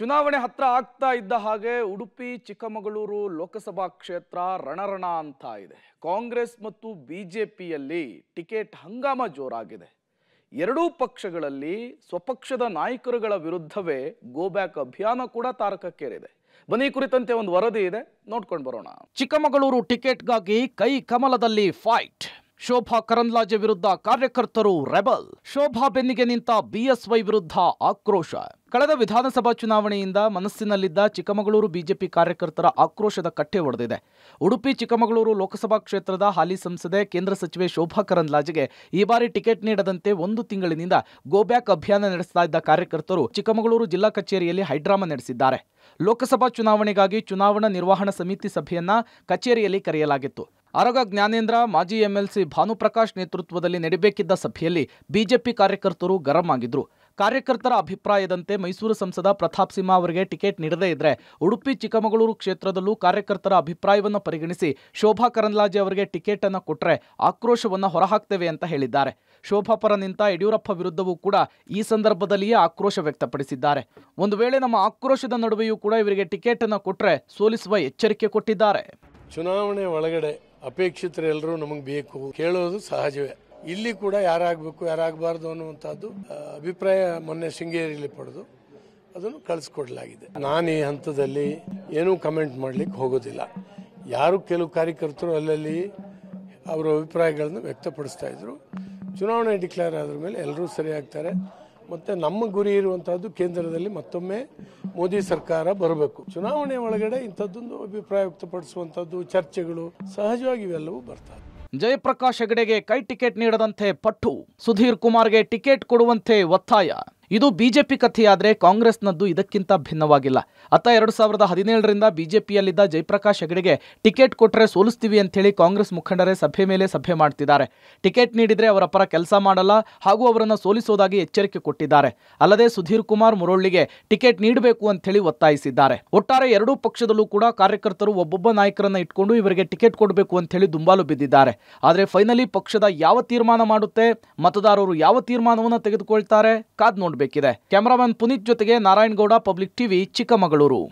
ಚುನಾವಣೆ ಹತ್ರ ಆಗ್ತಾ ಇದ್ದ ಹಾಗೆ ಉಡುಪಿ ಚಿಕ್ಕಮಗಳೂರು ಲೋಕಸಭಾ ಕ್ಷೇತ್ರ ರಣರಣ ಅಂತ ಇದೆ ಕಾಂಗ್ರೆಸ್ ಮತ್ತು ಬಿಜೆಪಿಯಲ್ಲಿ ಟಿಕೆಟ್ ಹಂಗಾಮ ಜೋರಾಗಿದೆ ಎರಡೂ ಪಕ್ಷಗಳಲ್ಲಿ ಸ್ವಪಕ್ಷದ ನಾಯಕರುಗಳ ವಿರುದ್ಧವೇ ಗೋ ಬ್ಯಾಕ್ ಅಭಿಯಾನ ಕೂಡ ತಾರಕಕ್ಕೇರಿದೆ ಬನ್ನಿ ಕುರಿತಂತೆ ಒಂದು ವರದಿ ಇದೆ ನೋಡ್ಕೊಂಡು ಬರೋಣ ಚಿಕ್ಕಮಗಳೂರು ಟಿಕೆಟ್ಗಾಗಿ ಕೈ ಕಮಲದಲ್ಲಿ ಫೈಟ್ ಶೋಭಾ ಕರಂದ್ಲಾಜೆ ವಿರುದ್ಧ ಕಾರ್ಯಕರ್ತರು ರೆಬಲ್ ಶೋಭಾ ಬೆನ್ನಿಗೆ ನಿಂತ ಬಿಎಸ್ವೈ ವಿರುದ್ಧ ಆಕ್ರೋಶ ಕಳೆದ ವಿಧಾನಸಭಾ ಚುನಾವಣೆಯಿಂದ ಮನಸ್ಸಿನಲ್ಲಿದ್ದ ಚಿಕ್ಕಮಗಳೂರು ಬಿಜೆಪಿ ಕಾರ್ಯಕರ್ತರ ಆಕ್ರೋಶದ ಕಟ್ಟೆ ಒಡೆದಿದೆ ಉಡುಪಿ ಚಿಕ್ಕಮಗಳೂರು ಲೋಕಸಭಾ ಕ್ಷೇತ್ರದ ಹಾಲಿ ಸಂಸದೆ ಕೇಂದ್ರ ಸಚಿವೆ ಶೋಭಾ ಕರಂದ್ಲಾಜೆಗೆ ಈ ಬಾರಿ ಟಿಕೆಟ್ ನೀಡದಂತೆ ಒಂದು ತಿಂಗಳಿನಿಂದ ಗೋಬ್ಯಾಕ್ ಅಭಿಯಾನ ನಡೆಸ್ತಾ ಇದ್ದ ಕಾರ್ಯಕರ್ತರು ಚಿಕ್ಕಮಗಳೂರು ಜಿಲ್ಲಾ ಕಚೇರಿಯಲ್ಲಿ ಹೈಡ್ರಾಮಾ ನಡೆಸಿದ್ದಾರೆ ಲೋಕಸಭಾ ಚುನಾವಣೆಗಾಗಿ ಚುನಾವಣಾ ನಿರ್ವಹಣಾ ಸಮಿತಿ ಸಭೆಯನ್ನ ಕಚೇರಿಯಲ್ಲಿ ಕರೆಯಲಾಗಿತ್ತು ಆರೋಗ್ಯ ಜ್ಞಾನೇಂದ್ರ ಮಾಜಿ ಎಂಎಲ್ಸಿ ಭಾನುಪ್ರಕಾಶ್ ನೇತೃತ್ವದಲ್ಲಿ ನಡೆಯಬೇಕಿದ್ದ ಸಭೆಯಲ್ಲಿ ಬಿಜೆಪಿ ಕಾರ್ಯಕರ್ತರು ಗರಂ ಆಗಿದ್ರು ಕಾರ್ಯಕರ್ತರ ಅಭಿಪ್ರಾಯದಂತೆ ಮೈಸೂರು ಸಂಸದ ಪ್ರತಾಪ್ ಸಿಂಹ ಅವರಿಗೆ ಟಿಕೆಟ್ ನೀಡದೇ ಇದ್ರೆ ಉಡುಪಿ ಚಿಕ್ಕಮಗಳೂರು ಕ್ಷೇತ್ರದಲ್ಲೂ ಕಾರ್ಯಕರ್ತರ ಅಭಿಪ್ರಾಯವನ್ನು ಪರಿಗಣಿಸಿ ಶೋಭಾ ಕರಂದ್ಲಾಜೆ ಅವರಿಗೆ ಟಿಕೆಟ್ ಅನ್ನು ಕೊಟ್ಟರೆ ಆಕ್ರೋಶವನ್ನು ಹೊರಹಾಕ್ತೇವೆ ಅಂತ ಹೇಳಿದ್ದಾರೆ ಶೋಭಾ ಪರ ನಿಂತ ಯಡಿಯೂರಪ್ಪ ವಿರುದ್ಧವೂ ಕೂಡ ಈ ಸಂದರ್ಭದಲ್ಲಿಯೇ ಆಕ್ರೋಶ ವ್ಯಕ್ತಪಡಿಸಿದ್ದಾರೆ ಒಂದು ವೇಳೆ ನಮ್ಮ ಆಕ್ರೋಶದ ನಡುವೆಯೂ ಕೂಡ ಇವರಿಗೆ ಟಿಕೆಟ್ ಅನ್ನು ಕೊಟ್ಟರೆ ಸೋಲಿಸುವ ಎಚ್ಚರಿಕೆ ಕೊಟ್ಟಿದ್ದಾರೆ ಚುನಾವಣೆ ಒಳಗಡೆ ಅಪೇಕ್ಷಿತರೆಲ್ಲರೂ ನಮಗೆ ಬೇಕು ಕೇಳೋದು ಸಹಜವೇ ಇಲ್ಲಿ ಕೂಡ ಯಾರಾಗಬೇಕು ಯಾರಾಗಬಾರ್ದು ಅನ್ನುವಂಥದ್ದು ಅಭಿಪ್ರಾಯ ಮೊನ್ನೆ ಶೃಂಗೇರಿಯಲ್ಲಿ ಪಡೆದು ಅದನ್ನು ಕಳಿಸ್ಕೊಡ್ಲಾಗಿದೆ ನಾನು ಈ ಹಂತದಲ್ಲಿ ಏನೂ ಕಮೆಂಟ್ ಮಾಡಲಿಕ್ಕೆ ಹೋಗೋದಿಲ್ಲ ಯಾರು ಕೆಲವು ಕಾರ್ಯಕರ್ತರು ಅಲ್ಲಲ್ಲಿ ಅವರ ಅಭಿಪ್ರಾಯಗಳನ್ನು ವ್ಯಕ್ತಪಡಿಸ್ತಾ ಇದ್ರು ಚುನಾವಣೆ ಡಿಕ್ಲೇರ್ ಆದ್ರ ಮೇಲೆ ಎಲ್ಲರೂ ಸರಿಯಾಗ್ತಾರೆ ಮತ್ತು ನಮ್ಮ ಗುರಿ ಇರುವಂಥದ್ದು ಕೇಂದ್ರದಲ್ಲಿ ಮತ್ತೊಮ್ಮೆ ಮೋದಿ ಸರ್ಕಾರ ಬರಬೇಕು ಚುನಾವಣೆ ಒಳಗಡೆ ಇಂಥದ್ದೊಂದು ಅಭಿಪ್ರಾಯ ವ್ಯಕ್ತಪಡಿಸುವಂಥದ್ದು ಚರ್ಚೆಗಳು ಸಹಜವಾಗಿ ಇವೆಲ್ಲವೂ ಬರ್ತವೆ ಜಯಪ್ರಕಾಶ್ ಹೆಗಡೆಗೆ ಕೈ ಟಿಕೆಟ್ ನೀಡದಂತೆ ಪಟ್ಟು ಸುಧೀರ್ ಕುಮಾರ್ಗೆ ಟಿಕೆಟ್ ಕೊಡುವಂತೆ ಒತ್ತಾಯ ಇದು ಬಿಜೆಪಿ ಕಥೆಯಾದರೆ ಕಾಂಗ್ರೆಸ್ನದ್ದು ಇದಕ್ಕಿಂತ ಭಿನ್ನವಾಗಿಲ್ಲ ಅತ್ತ ಎರಡು ಸಾವಿರದ ಹದಿನೇಳರಿಂದ ಬಿಜೆಪಿಯಲ್ಲಿದ್ದ ಜಯಪ್ರಕಾಶ್ ಹೆಗಡೆಗೆ ಟಿಕೆಟ್ ಕೊಟ್ಟರೆ ಸೋಲಿಸ್ತೀವಿ ಅಂತೇಳಿ ಕಾಂಗ್ರೆಸ್ ಮುಖಂಡರೇ ಸಭೆ ಮೇಲೆ ಸಭೆ ಮಾಡ್ತಿದ್ದಾರೆ ಟಿಕೆಟ್ ನೀಡಿದರೆ ಅವರ ಪರ ಕೆಲಸ ಮಾಡಲ್ಲ ಹಾಗೂ ಅವರನ್ನು ಸೋಲಿಸೋದಾಗಿ ಎಚ್ಚರಿಕೆ ಕೊಟ್ಟಿದ್ದಾರೆ ಅಲ್ಲದೆ ಸುಧೀರ್ ಕುಮಾರ್ ಮುರೊಳ್ಳಿಗೆ ಟಿಕೆಟ್ ನೀಡಬೇಕು ಅಂತೇಳಿ ಒತ್ತಾಯಿಸಿದ್ದಾರೆ ಒಟ್ಟಾರೆ ಎರಡೂ ಪಕ್ಷದಲ್ಲೂ ಕೂಡ ಕಾರ್ಯಕರ್ತರು ಒಬ್ಬೊಬ್ಬ ನಾಯಕರನ್ನ ಇಟ್ಕೊಂಡು ಇವರಿಗೆ ಟಿಕೆಟ್ ಕೊಡಬೇಕು ಅಂತ ಹೇಳಿ ದುಂಬಾಲು ಬಿದ್ದಿದ್ದಾರೆ ಆದರೆ ಫೈನಲಿ ಪಕ್ಷದ ಯಾವ ತೀರ್ಮಾನ ಮಾಡುತ್ತೆ ಮತದಾರರು ಯಾವ ತೀರ್ಮಾನವನ್ನು ತೆಗೆದುಕೊಳ್ತಾರೆ ಕಾದ್ ನೋಡಬೇಕು ಬೇಕಿದೆ ಕ್ಯಾಮರಾಮನ್ ಪುನೀತ್ ಜೊತೆಗೆ ನಾರಾಯಣಗೌಡ ಪಬ್ಲಿಕ್ ಟಿವಿ ಚಿಕ್ಕಮಗಳೂರು